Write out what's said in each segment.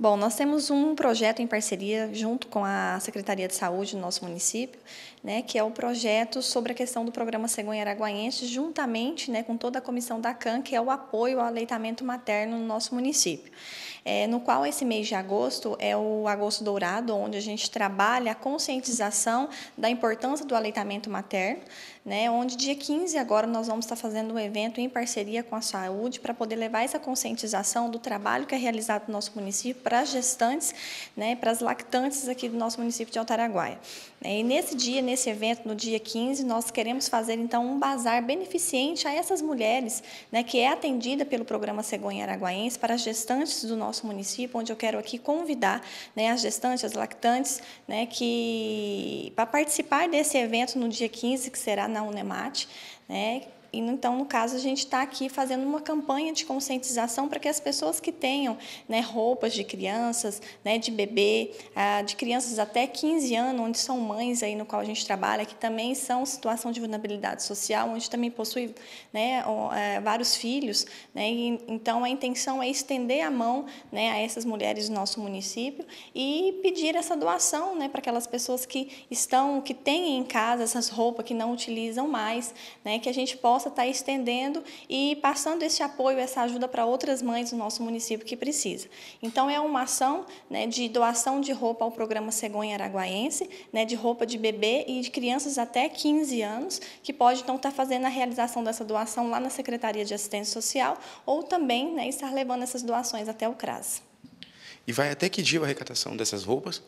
Bom, nós temos um projeto em parceria junto com a Secretaria de Saúde do nosso município, né, que é o projeto sobre a questão do programa Cegonha Araguaense, juntamente né, com toda a comissão da CAN, que é o apoio ao aleitamento materno no nosso município é, no qual esse mês de agosto é o agosto dourado, onde a gente trabalha a conscientização da importância do aleitamento materno, né, onde dia 15 agora nós vamos estar fazendo um evento em parceria com a saúde para poder levar essa conscientização do trabalho que é realizado no nosso município para as gestantes, né, para as lactantes aqui do nosso município de Altaraguaia. É, e nesse dia, nesse evento, no dia 15, nós queremos fazer então um bazar beneficente a essas mulheres, né, que é atendida pelo programa Cegonha Araguaense para as gestantes do nosso nosso município, onde eu quero aqui convidar né, as gestantes, as lactantes, né, que para participar desse evento no dia 15, que será na Unemate, né, e então, no caso, a gente está aqui fazendo uma campanha de conscientização para que as pessoas que tenham né, roupas de crianças, né, de bebê, ah, de crianças até 15 anos, onde são mães aí no qual a gente trabalha, que também são situação de vulnerabilidade social, onde também possui né, é, vários filhos. Né, e, então, a intenção é estender a mão né, a essas mulheres do nosso município e pedir essa doação né, para aquelas pessoas que estão, que têm em casa essas roupas que não utilizam mais, né, que a gente possa possa estar estendendo e passando esse apoio, essa ajuda para outras mães do nosso município que precisa. Então é uma ação né, de doação de roupa ao programa Cegonha Araguaense, né, de roupa de bebê e de crianças até 15 anos, que pode então estar fazendo a realização dessa doação lá na Secretaria de Assistência Social ou também né, estar levando essas doações até o CRAS. E vai até que dia a arrecadação dessas roupas?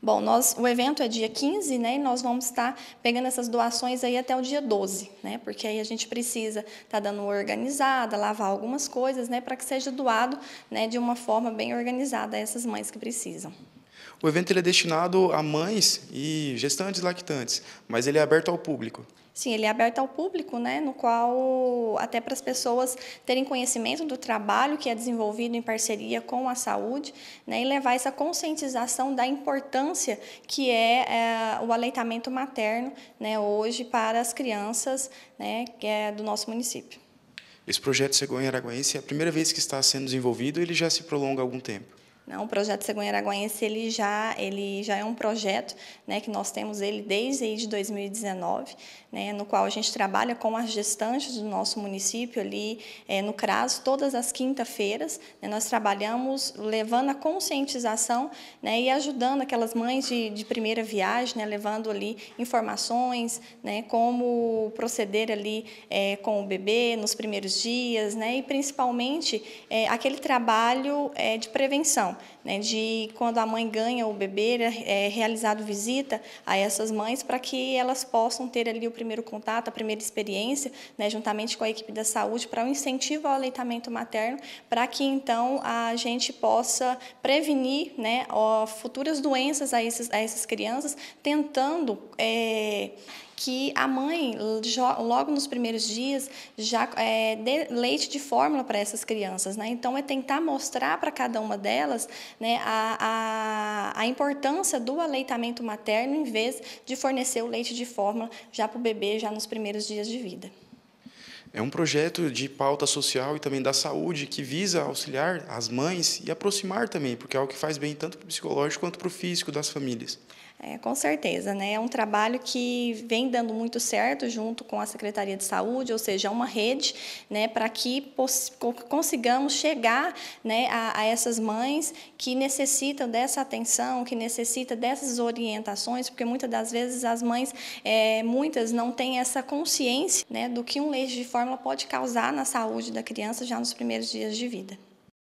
Bom, nós, o evento é dia 15, né? E nós vamos estar pegando essas doações aí até o dia 12, né? Porque aí a gente precisa estar tá dando organizada, lavar algumas coisas, né? Para que seja doado né, de uma forma bem organizada a essas mães que precisam. O evento ele é destinado a mães e gestantes lactantes, mas ele é aberto ao público. Sim, ele é aberto ao público, né, no qual até para as pessoas terem conhecimento do trabalho que é desenvolvido em parceria com a saúde, né, e levar essa conscientização da importância que é, é o aleitamento materno, né, hoje para as crianças, né, que é do nosso município. Esse projeto chegou em Araguaense, é a primeira vez que está sendo desenvolvido, ele já se prolonga há algum tempo. Não, né? o projeto Cegonha Araguaense ele já, ele já é um projeto né, que nós temos ele desde aí de 2019, né, no qual a gente trabalha com as gestantes do nosso município ali é, no CRAS, todas as quinta-feiras. Né, nós trabalhamos levando a conscientização né, e ajudando aquelas mães de, de primeira viagem, né, levando ali informações, né, como proceder ali é, com o bebê nos primeiros dias, né, e principalmente é, aquele trabalho de prevenção situação, né, de quando a mãe ganha o bebê, é realizado visita a essas mães para que elas possam ter ali o primeiro contato, a primeira experiência, né, juntamente com a equipe da saúde, para o um incentivo ao aleitamento materno, para que então a gente possa prevenir né, futuras doenças a, essas a essas crianças, tentando é, que a mãe, logo nos primeiros dias, já é, dê leite de fórmula para essas crianças. Né? Então, é tentar mostrar para cada uma delas né, a, a, a, importância do aleitamento materno em vez de fornecer o leite de fórmula já para o bebê, já nos primeiros dias de vida. É um projeto de pauta social e também da saúde que visa auxiliar as mães e aproximar também, porque é algo que faz bem tanto para o psicológico quanto para o físico das famílias. É, com certeza, né? É um trabalho que vem dando muito certo junto com a Secretaria de Saúde, ou seja, é uma rede, né, para que consigamos chegar, né, a, a, essas mães que necessitam dessa atenção, que necessitam dessas orientações, porque muitas das vezes as mães, é, muitas não têm essa consciência, né, do que um leite de fórmula pode causar na saúde da criança já nos primeiros dias de vida.